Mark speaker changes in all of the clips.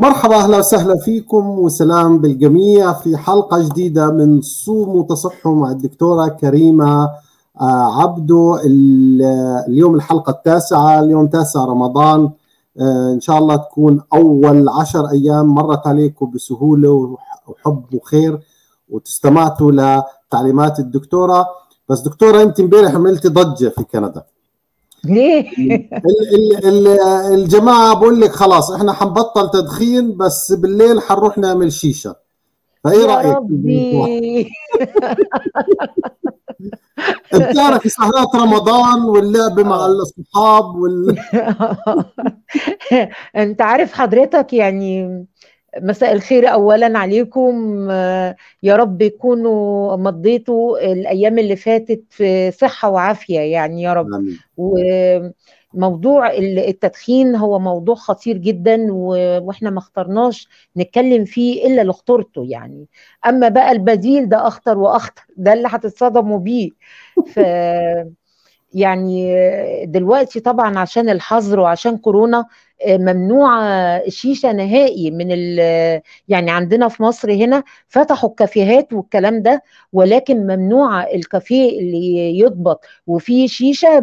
Speaker 1: مرحبا اهلا وسهلا فيكم وسلام بالجميع في حلقه جديده من صوم وتصحوا مع الدكتوره كريمه آه، عبدو اليوم الحلقه التاسعه اليوم تاسع رمضان آه، ان شاء الله تكون اول عشر ايام مرت عليكم بسهوله وحب وخير وتستمعتوا لتعليمات الدكتوره بس دكتوره انت امبارح عملتي ضجه في كندا ليه؟ ال ال الجماعه بقول لك خلاص احنا حنبطل تدخين بس بالليل حنروح نعمل شيشه فايه رايك؟ بتعرفي سهرات رمضان واللعب مع آه. الاصحاب وال انت عارف حضرتك يعني مساء الخير اولا عليكم آه، يا رب يكونوا مضيتوا الايام اللي فاتت في صحه وعافيه يعني يا رب وموضوع التدخين هو موضوع خطير جدا واحنا ما اخترناش نتكلم فيه الا اللي اخترته يعني اما بقى البديل ده اخطر واخطر ده اللي هتتصدموا بيه ف يعني دلوقتي طبعا عشان الحظر وعشان كورونا آه، ممنوعه آه، الشيشه نهائي من ال يعني عندنا في مصر هنا فتحوا الكافيهات والكلام ده ولكن ممنوعه الكافيه اللي يضبط وفيه شيشه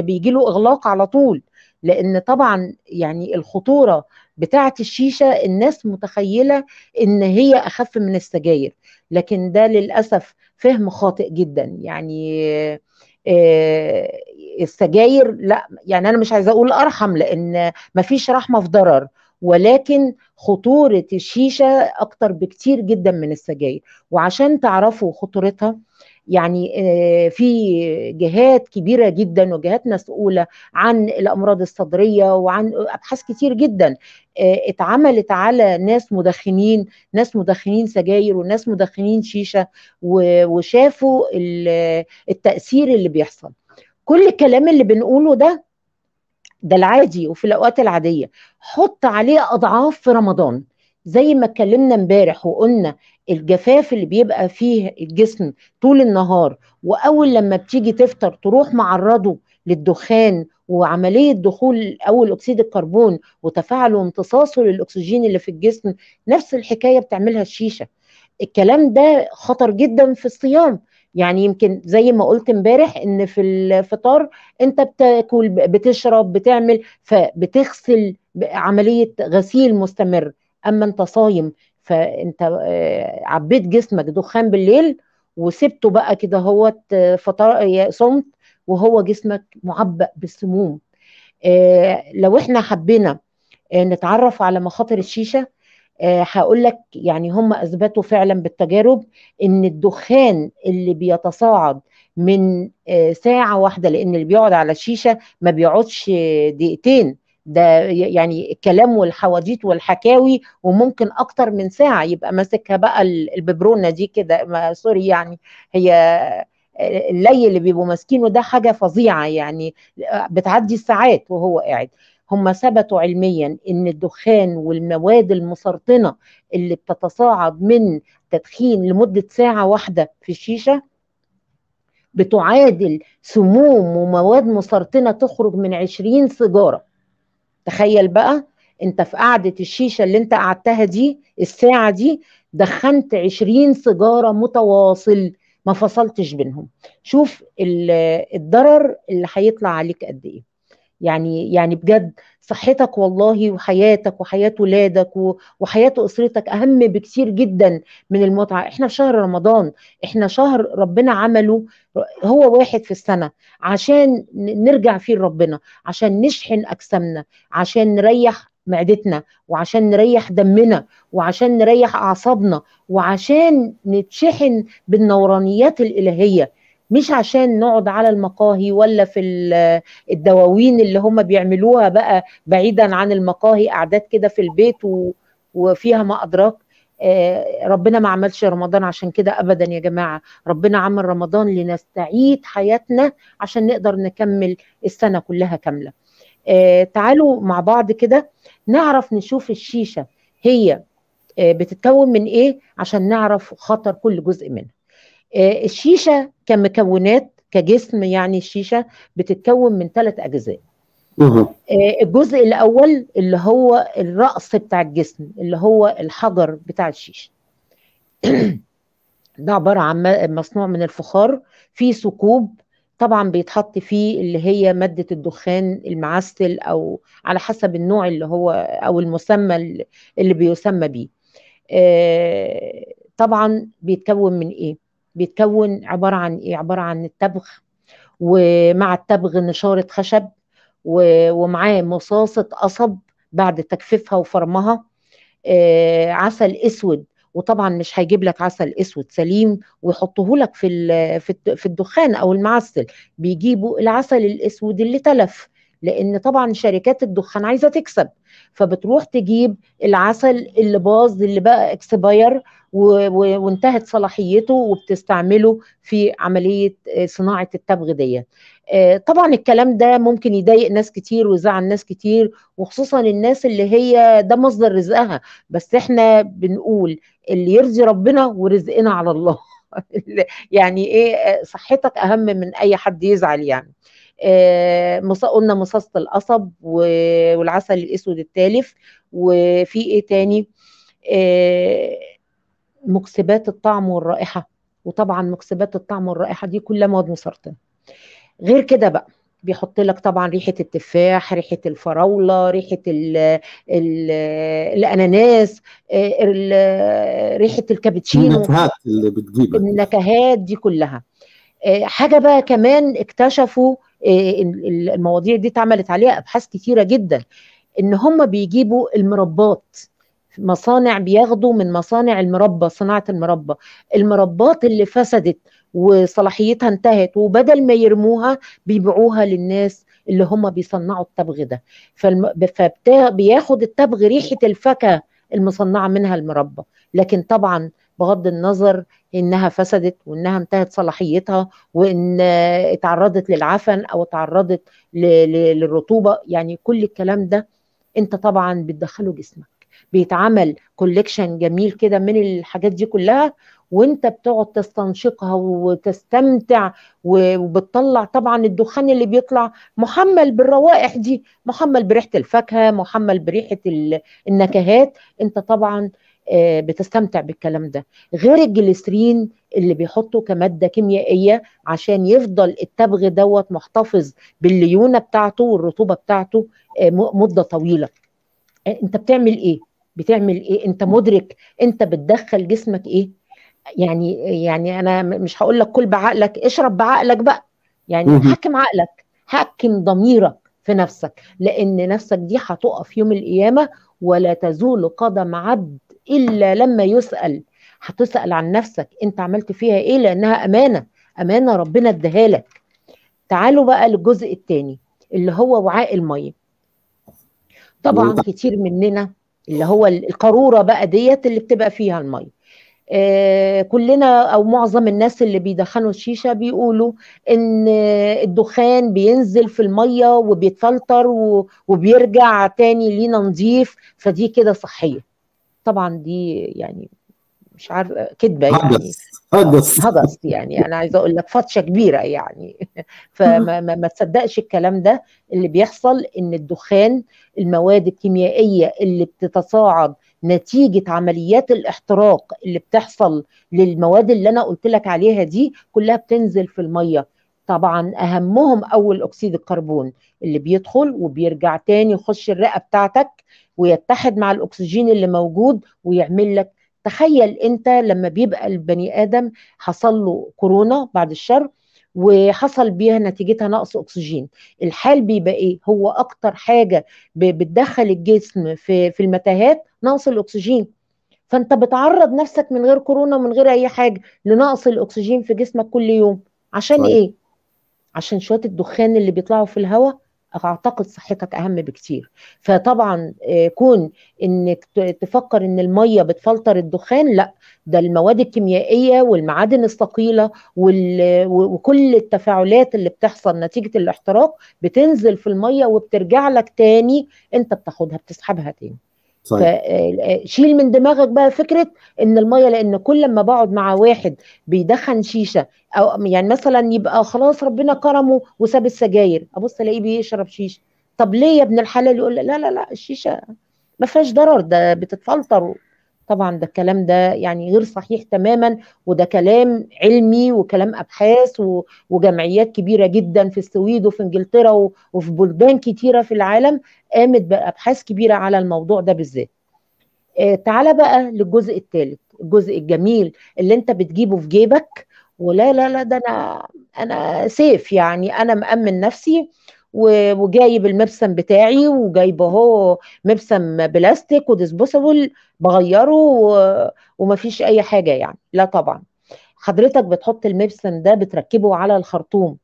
Speaker 1: بيجي له اغلاق على طول لان طبعا يعني الخطوره بتاعه الشيشه الناس متخيله ان هي اخف من السجاير لكن ده للاسف فهم خاطئ جدا يعني آه، السجاير لا يعني انا مش عايزه اقول ارحم لان مفيش رحمه في ضرر ولكن خطوره الشيشه اكتر بكتير جدا من السجاير وعشان تعرفوا خطورتها يعني آه، في جهات كبيره جدا وجهات مسؤوله عن الامراض الصدريه وعن ابحاث كتير جدا آه، اتعملت على ناس مدخنين ناس مدخنين سجاير وناس مدخنين شيشه وشافوا التاثير اللي بيحصل كل الكلام اللي بنقوله ده ده العادي وفي الاوقات العاديه حط عليه اضعاف في رمضان زي ما اتكلمنا امبارح وقلنا الجفاف اللي بيبقى فيه الجسم طول النهار واول لما بتيجي تفطر تروح معرضه للدخان وعمليه دخول اول اكسيد الكربون وتفاعله وامتصاصه للاكسجين اللي في الجسم نفس الحكايه بتعملها الشيشه الكلام ده خطر جدا في الصيام يعني يمكن زي ما قلت امبارح ان في الفطار انت بتاكل بتشرب بتعمل فبتغسل عمليه غسيل مستمر اما انت صايم فانت آه، عبيت جسمك دخان بالليل وسبته بقى كده هو آه، فطر آه، صمت وهو جسمك معبأ بالسموم لو احنا حبينا نتعرف على مخاطر الشيشه هقول لك يعني هم اثبتوا فعلا بالتجارب ان الدخان اللي بيتصاعد من ساعه واحده لان اللي بيقعد على الشيشه ما بيقعدش دقيقتين ده يعني الكلام والحواديت والحكاوي وممكن اكتر من ساعه يبقى ماسكها بقى الببرونه دي كده سوري يعني هي اللي اللي بيبقوا ماسكينه ده حاجه فظيعه يعني بتعدي الساعات وهو قاعد هم ثبتوا علميا ان الدخان والمواد المسرطنه اللي بتتصاعد من تدخين لمده ساعه واحده في الشيشه بتعادل سموم ومواد مسرطنه تخرج من 20 سيجاره تخيل بقى انت في قعده الشيشه اللي انت قعدتها دي الساعه دي دخنت عشرين سيجاره متواصل ما فصلتش بينهم شوف الضرر اللي هيطلع عليك قد ايه يعني يعني بجد صحتك والله وحياتك وحياه ولادك وحياه اسرتك اهم بكثير جدا من المتعه احنا في شهر رمضان احنا شهر ربنا عمله هو واحد في السنه عشان نرجع فيه لربنا عشان نشحن اجسامنا عشان نريح معدتنا وعشان نريح دمنا وعشان نريح اعصابنا وعشان نتشحن بالنورانيات الالهيه مش عشان نقعد على المقاهي ولا في الدواوين اللي هم بيعملوها بقى بعيدا عن المقاهي قعدات كده في البيت وفيها ما أدراك آه، ربنا ما عملش رمضان عشان كده ابدا يا جماعه ربنا عمل رمضان لنستعيد حياتنا عشان نقدر نكمل السنه كلها كامله آه، تعالوا مع بعض كده نعرف نشوف الشيشه هي آه، بتتكون من ايه عشان نعرف خطر كل جزء منها آه، الشيشه كمكونات كجسم يعني الشيشه بتتكون من ثلاث اجزاء آه، الجزء الاول اللي هو الرأس بتاع الجسم اللي هو الحجر بتاع الشيشه ده عباره عن مصنوع من الفخار في ثقوب طبعا بيتحط فيه اللي هي ماده الدخان المعسل او على حسب النوع اللي هو او المسمى اللي بيسمى بيه آه، طبعا بيتكون من ايه بيتكون عباره عن ايه عباره عن التبغ ومع التبغ نشاره خشب ومعاه مصاصه قصب بعد تجفيفها وفرمها آه، عسل اسود وطبعا مش هيجيب لك عسل اسود سليم ويحطه لك في في الدخان او المعسل بيجيبوا العسل الاسود اللي تلف لان طبعا شركات الدخان عايزه تكسب فبتروح تجيب العسل اللي باظ اللي بقى اكسباير وانتهت صلاحيته وبتستعمله في عمليه صناعه التبغ ديت آه، طبعا الكلام ده ممكن يضايق ناس كتير ويزعل ناس كتير وخصوصا الناس اللي هي ده مصدر رزقها بس احنا بنقول اللي يرضي ربنا ورزقنا على الله يعني ايه آه، صحتك اهم من اي حد يزعل يعني قلنا مصاصه القصب والعسل الاسود التالف وفي ايه تاني آه، مكسبات الطعم والرائحه وطبعا مكسبات الطعم والرائحه دي كلها مواد مسرطنه غير كده بقى بيحط لك طبعا ريحه التفاح ريحه الفراوله ريحه الـ الـ الاناناس آه، الـ ريحه الكابتشينو النكهات اللي بتجيبك النكهات دي كلها آه، حاجه بقى كمان اكتشفوا إيه، المواضيع دي اتعملت عليها ابحاث كثيره جدا ان هم بيجيبوا المربات مصانع بياخدوا من مصانع المربى صناعه المربى المربات اللي فسدت وصلاحيتها انتهت وبدل ما يرموها بيبيعوها للناس اللي هم بيصنعوا التبغ ده فبياخد التبغ ريحه الفاكهه المصنعه منها المربى لكن طبعا بغض النظر انها فسدت وانها انتهت صلاحيتها وان اتعرضت للعفن او اتعرضت للرطوبه يعني كل الكلام ده انت طبعا بتدخله جسمك بيتعمل كوليكشن جميل كده من الحاجات دي كلها وانت بتقعد تستنشقها وتستمتع وبتطلع طبعا الدخان اللي بيطلع محمل بالروائح دي محمل بريحه الفاكهه محمل بريحه النكهات انت طبعا آه، بتستمتع بالكلام ده غير الجليسرين اللي بيحطه كمادة كيميائية عشان يفضل التبغ دوت محتفظ بالليونة بتاعته والرطوبة بتاعته آه، مدة طويلة آه، انت بتعمل ايه بتعمل ايه انت مدرك انت بتدخل جسمك ايه يعني يعني انا مش هقول لك كل بعقلك اشرب بعقلك بقى يعني حكم عقلك حكم ضميرك في نفسك لان نفسك دي هتقف يوم القيامه ولا تزول قدم عبد الا لما يسال هتسال عن نفسك انت عملت فيها ايه لانها امانه امانه ربنا اداها لك تعالوا بقى للجزء الثاني اللي هو وعاء الميه طبعا كتير مننا اللي هو القاروره بقى ديت اللي بتبقى فيها الميه آه كلنا او معظم الناس اللي بيدخنوا الشيشه بيقولوا ان الدخان بينزل في الميه وبيتفلتر وبيرجع تاني لينا نظيف فدي كده صحيه طبعا دي يعني مش عارفه كذبه يعني هجس آه، هجس يعني انا عايزه اقول لك فطشه كبيره يعني فما ما تصدقش الكلام ده اللي بيحصل ان الدخان المواد الكيميائيه اللي بتتصاعد نتيجه عمليات الاحتراق اللي بتحصل للمواد اللي انا قلت لك عليها دي كلها بتنزل في الميه طبعا اهمهم اول اكسيد الكربون اللي بيدخل وبيرجع تاني يخش الرئه بتاعتك ويتحد مع الاكسجين اللي موجود ويعمل لك تخيل انت لما بيبقى البني ادم حصل له كورونا بعد الشر وحصل بيها نتيجتها نقص اكسجين الحال بيبقى ايه هو اكتر حاجه بتدخل الجسم في في المتاهات نقص الاكسجين فانت بتعرض نفسك من غير كورونا ومن غير اي حاجه لنقص الاكسجين في جسمك كل يوم عشان طيب. ايه عشان شويه الدخان اللي بيطلعوا في الهواء اعتقد صحتك اهم بكتير فطبعا آه، كون انك تفكر ان الميه بتفلتر الدخان لا ده المواد الكيميائيه والمعادن الثقيله وكل التفاعلات اللي بتحصل نتيجه الاحتراق بتنزل في الميه وبترجع لك تاني انت بتاخدها بتسحبها تاني شيل فشيل من دماغك بقى فكره ان الميه لان كل ما بقعد مع واحد بيدخن شيشه او يعني مثلا يبقى خلاص ربنا كرمه وساب السجاير ابص الاقيه بيشرب شيشه طب ليه يا ابن الحلال يقول لا لا لا الشيشه ما فيهاش ضرر ده بتتفلتر طبعا ده الكلام ده يعني غير صحيح تماما وده كلام علمي وكلام ابحاث وجمعيات كبيره جدا في السويد وفي انجلترا وفي بلدان كتيره في العالم قامت بابحاث كبيره على الموضوع ده بالذات. آه، تعالى بقى للجزء الثالث، الجزء الجميل اللي انت بتجيبه في جيبك ولا لا لا ده انا انا سيف يعني انا مامن نفسي وجايب المبسم بتاعي وجايبه هو مبسم بلاستيك وديسبوسبل بغيره ومفيش اي حاجه يعني لا طبعا حضرتك بتحط المبسم ده بتركبه على الخرطوم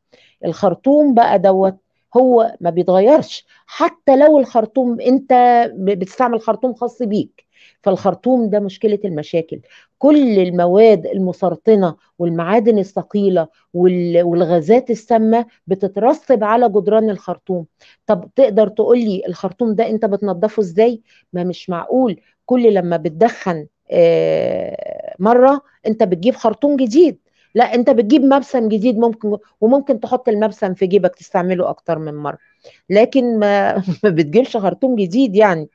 Speaker 1: الخرطوم بقى دوت هو ما بيتغيرش حتى لو الخرطوم انت بتستعمل خرطوم خاص بيك فالخرطوم ده مشكله المشاكل كل المواد المسرطنه والمعادن الثقيله والغازات السامه بتترسب على جدران الخرطوم طب تقدر تقول لي الخرطوم ده انت بتنضفه ازاي ما مش معقول كل لما بتدخن آه، مره انت بتجيب خرطوم جديد لا انت بتجيب مبسم جديد ممكن وممكن تحط المبسم في جيبك تستعمله اكتر من مره لكن ما ما بتجيبش خرطوم جديد يعني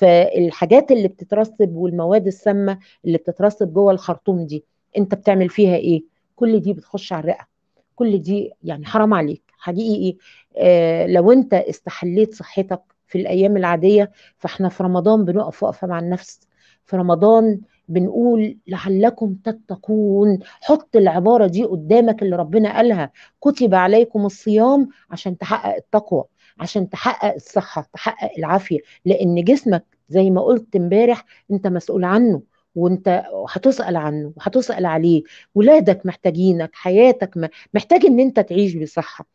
Speaker 1: فالحاجات اللي بتترسب والمواد السامه اللي بتترسب جوه الخرطوم دي انت بتعمل فيها ايه كل دي بتخش على الرئه كل دي يعني حرام عليك حقيقي ايه؟ آه لو انت استحليت صحتك في الايام العاديه فاحنا في رمضان بنقف وقفه مع النفس في رمضان بنقول لعلكم تتقون حط العباره دي قدامك اللي ربنا قالها كتب عليكم الصيام عشان تحقق التقوى عشان تحقق الصحه تحقق العافيه لان جسمك زي ما قلت امبارح انت مسؤول عنه وانت هتسال عنه وهتسال عليه ولادك محتاجينك حياتك محتاج ان انت تعيش بصحه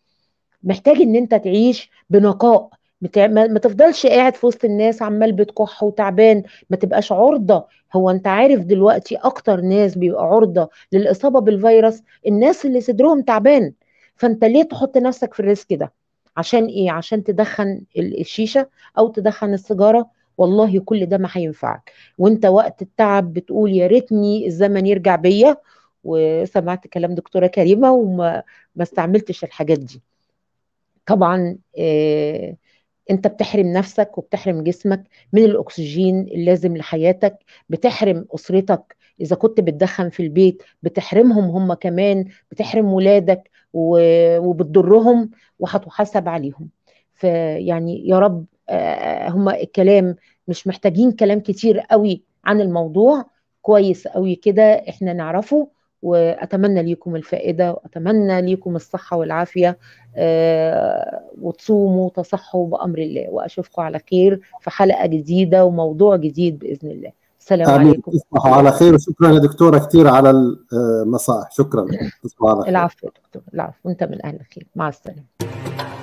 Speaker 1: محتاج ان انت تعيش بنقاء ما تفضلش قاعد في وسط الناس عمال بتكح وتعبان ما تبقاش عرضة هو انت عارف دلوقتي اكتر ناس بيبقى عرضة للاصابة بالفيروس الناس اللي صدرهم تعبان فانت ليه تحط نفسك في الريسك ده عشان ايه عشان تدخن الشيشه او تدخن السيجاره والله كل ده ما هينفعك وانت وقت التعب بتقول يا ريتني الزمن يرجع بيا وسمعت كلام دكتوره كريمه وما ما استعملتش الحاجات دي طبعا إيه انت بتحرم نفسك وبتحرم جسمك من الاكسجين اللازم لحياتك بتحرم اسرتك اذا كنت بتدخن في البيت بتحرمهم هم كمان بتحرم ولادك وبتضرهم وهتحاسب عليهم فيعني يا رب هم الكلام مش محتاجين كلام كتير قوي عن الموضوع كويس قوي كده احنا نعرفه واتمنى ليكم الفائده واتمنى ليكم الصحه والعافيه وتصوموا وتصحوا بامر الله واشوفكم على خير في حلقه جديده وموضوع جديد باذن الله السلام آمين. عليكم تصبحوا على خير وشكرا يا دكتوره كثير على النصائح آه، شكرا تصبحوا على خير العفو دكتور العفو انت من اهل الخير مع السلامه